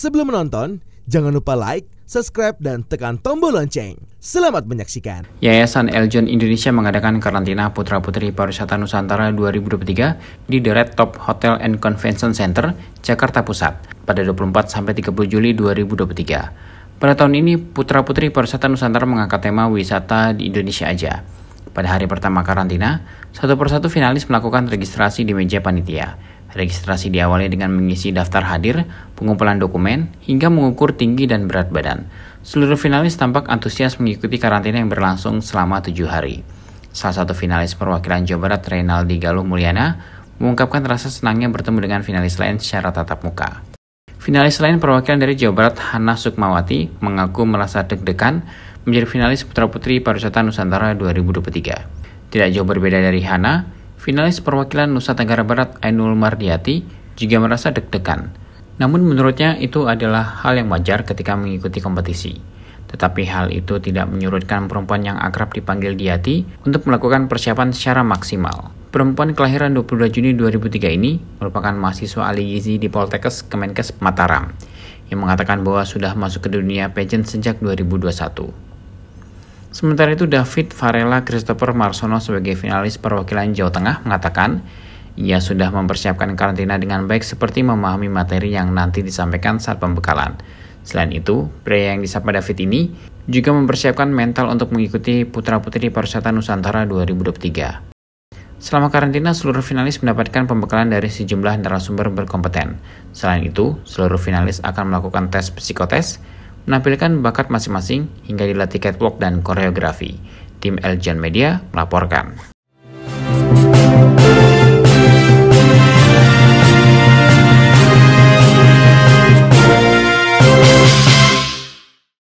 Sebelum menonton, jangan lupa like, subscribe, dan tekan tombol lonceng. Selamat menyaksikan. Yayasan Eljon Indonesia mengadakan karantina putra-putri pariwisata Nusantara 2023 di The Red Top Hotel and Convention Center, Jakarta Pusat pada 24 sampai 30 Juli 2023. Pada tahun ini, putra-putri pariwisata Nusantara mengangkat tema wisata di Indonesia aja. Pada hari pertama karantina, satu persatu finalis melakukan registrasi di meja panitia. Registrasi diawali dengan mengisi daftar hadir, pengumpulan dokumen, hingga mengukur tinggi dan berat badan. Seluruh finalis tampak antusias mengikuti karantina yang berlangsung selama tujuh hari. Salah satu finalis perwakilan Jawa Barat, Reynaldi Galuh Mulyana, mengungkapkan rasa senangnya bertemu dengan finalis lain secara tatap muka. Finalis lain perwakilan dari Jawa Barat, Hana Sukmawati, mengaku merasa deg-degan menjadi finalis Putra Putri Pariwisata Nusantara 2023. Tidak jauh berbeda dari Hana, Finalis perwakilan Nusa Tenggara Barat Ainul Mardiati juga merasa deg-degan. Namun menurutnya itu adalah hal yang wajar ketika mengikuti kompetisi. Tetapi hal itu tidak menyurutkan perempuan yang akrab dipanggil Diati untuk melakukan persiapan secara maksimal. Perempuan kelahiran 22 Juni 2003 ini merupakan mahasiswa Ali gizi di Poltekkes Kemenkes Mataram yang mengatakan bahwa sudah masuk ke dunia pageant sejak 2021. Sementara itu David Varela Christopher Marsono sebagai finalis perwakilan Jawa Tengah mengatakan ia sudah mempersiapkan karantina dengan baik seperti memahami materi yang nanti disampaikan saat pembekalan. Selain itu, pria yang disapa David ini juga mempersiapkan mental untuk mengikuti putra-putri persatuan Nusantara 2023. Selama karantina, seluruh finalis mendapatkan pembekalan dari sejumlah narasumber berkompeten. Selain itu, seluruh finalis akan melakukan tes psikotest menampilkan bakat masing-masing hingga dilatih catwalk dan koreografi. Tim Elgian Media melaporkan.